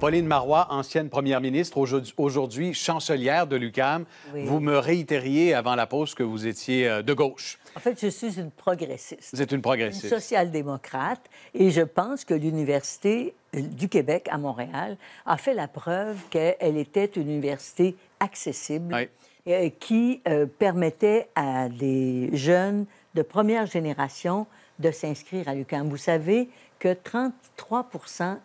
Pauline Marois, ancienne première ministre, aujourd'hui chancelière de l'UCAM, vous me réitériez avant la pause que vous étiez euh, de gauche. En fait, je suis une progressiste. Vous êtes une progressiste. Une social-démocrate. Et je pense que l'Université euh, du Québec à Montréal a fait la preuve qu'elle était une université accessible euh, qui permettait à des jeunes de première génération de s'inscrire à l'UQAM. Vous savez que 33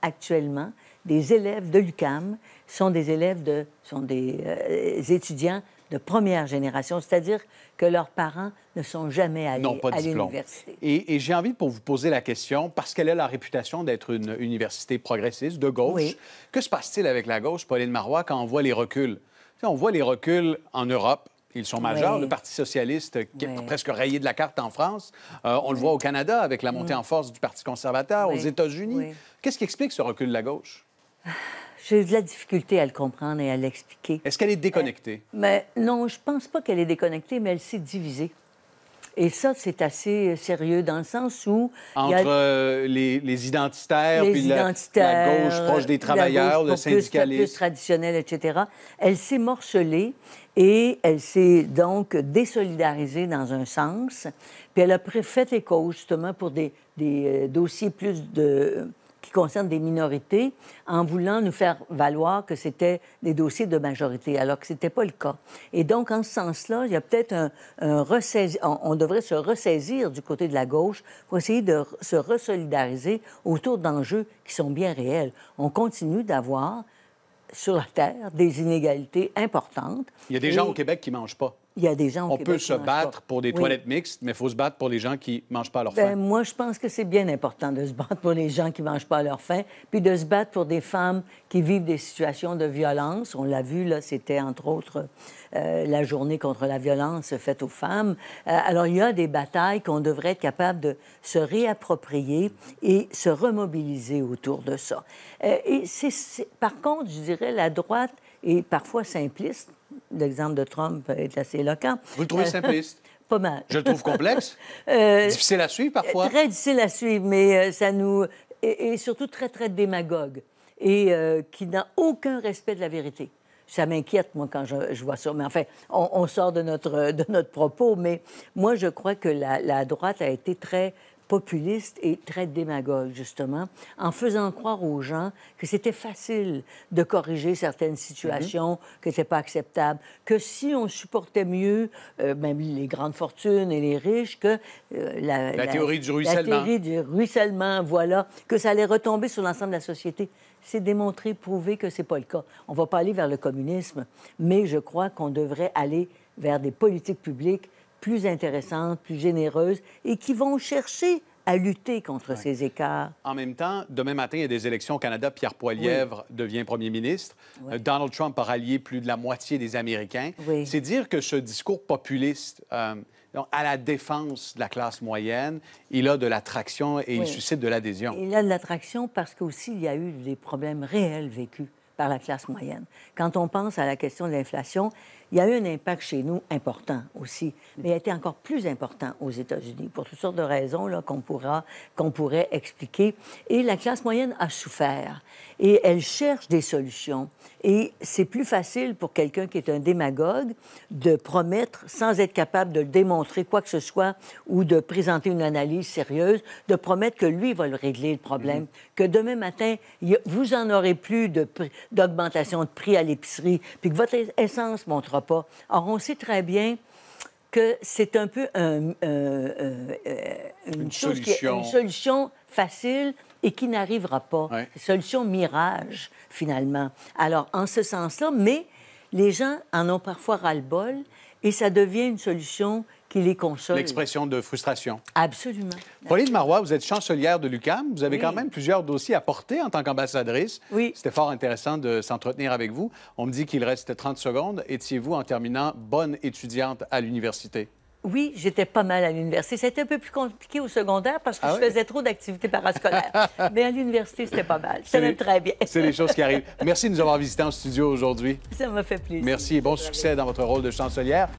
actuellement des élèves de l'UCAM sont des élèves de sont euh, des étudiants de première génération, c'est-à-dire que leurs parents ne sont jamais allés à l'université. Et, j'ai envie pour vous poser la question, parce qu'elle a la réputation d'être une université progressiste, de gauche, que se passe-t-il avec la gauche, Pauline Marois, quand on voit les reculs? on voit les reculs en Europe, ils sont majeurs. Le Parti socialiste, qui est presque rayé de la carte en France, euh, on le voit au Canada avec la montée mm. en force du Parti conservateur, aux États-Unis. Qu'est-ce qui explique ce recul de la gauche? J'ai de la difficulté à le comprendre et à l'expliquer. Est-ce qu'elle est déconnectée? Euh, non, je pense pas qu'elle est déconnectée, mais elle s'est divisée. Et ça, c'est assez euh, sérieux dans le sens où... Entre euh, les, identitaires, les puis la, gauche proche des travailleurs, le syndicalisme... Plus, plus traditionnel, etc. Elle s'est morcelée et elle s'est donc désolidarisée dans un sens. Puis elle a fait écho, justement, pour des euh, dossiers plus de qui concerne des minorités en voulant nous faire valoir que c'était des dossiers de majorité, alors que ce n'était pas le cas. Et donc, en ce sens-là, il y a peut-être un, ressaisir, on, devrait se ressaisir du côté de la gauche pour essayer de se resolidariser autour d'enjeux qui sont bien réels. On continue d'avoir sur la Terre des inégalités importantes. Il y a des gens au Québec qui ne mangent pas. Il des gens On peut se battre pour des toilettes mixtes, mais il faut se battre pour les gens qui ne mangent pas leur ben, faim. Moi, je pense que c'est bien important de se battre pour les gens qui ne mangent pas leur faim, puis de se battre pour des femmes qui vivent des situations de violence. On l'a vu, là, c'était entre autres euh, la journée contre la violence faite aux femmes. Euh, alors, il y a des batailles qu'on devrait être capable de se réapproprier et se remobiliser autour de ça. Euh, et c'est, par contre, je dirais, la droite est parfois simpliste l'exemple de Trump est assez éloquent. Vous le trouvez euh, simpliste? Pas mal. Je le trouve complexe. Euh, difficile à suivre parfois. Euh, très difficile à suivre, mais ça nous. Et, surtout très, très démagogue. Et qui n'a aucun respect de la vérité. Ça m'inquiète, moi, quand je, vois ça. Mais enfin, on, on, sort de notre, de notre propos. Mais moi, je crois que la droite a été très populiste et très démagogue, justement, en faisant croire aux gens que c'était facile de corriger certaines situations mhm. que -hmm. qui pas acceptable, que si on supportait mieux, euh, même les grandes fortunes et les riches, que euh, la, théorie du ruissellement. voilà, que ça allait retomber sur l'ensemble de la société. C'est démontré, prouvé que c'est pas le cas. On va pas aller vers le communisme, mais je crois qu'on devrait aller vers des politiques publiques plus intéressantes, plus généreuses et qui vont chercher à lutter contre ces écarts. En même temps, demain matin, il y a des élections au Canada. Pierre Poilièvre devient premier ministre. Euh, Donald Trump a rallié plus de la moitié des Américains. C'est dire que ce discours populiste euh, à la défense de la classe moyenne, il a de l'attraction et il suscite de l'adhésion. Il a de l'attraction parce qu'aussi, il y a eu des problèmes réels vécus par la classe moyenne. Quand on pense à la question de l'inflation, il y a eu un impact chez nous important aussi, mais il a été encore plus important aux États-Unis pour toutes sortes de raisons qu'on qu'on pourrait expliquer. Et la classe moyenne a souffert et elle cherche des solutions. Et c'est plus facile pour quelqu'un qui est un démagogue de promettre sans être capable de le démontrer quoi que ce soit ou de présenter une analyse sérieuse, de promettre que lui va le régler le problème, mm-hmm. que demain matin, vous en aurez plus d'augmentation de, prix à l'épicerie, puis que votre essence montrera Or, on sait très bien que c'est un peu euh, euh, une, chose solution. une solution facile et qui n'arrivera pas. Solution mirage, finalement. Alors, en ce sens-là, mais les gens en ont parfois ras-le-bol et ça devient une solution les console. L'expression de frustration. Absolument. Pauline Marois, vous êtes chancelière de l'UCAM. Vous avez quand même plusieurs dossiers à porter en tant qu'ambassadrice. Oui. C'était fort intéressant de s'entretenir avec vous. On me dit qu'il reste 30 secondes. Étiez-vous, en terminant, bonne étudiante à l'université? Oui, j'étais pas mal à l'université. C'était un peu plus compliqué au secondaire parce que ah je faisais trop d'activités parascolaires. Mais à l'université, c'était pas mal. C'était même très bien. C'est les choses qui arrivent. Merci de nous avoir visités en studio aujourd'hui. Ça m'a fait plaisir. Merci et bon succès dans votre rôle de chancelière.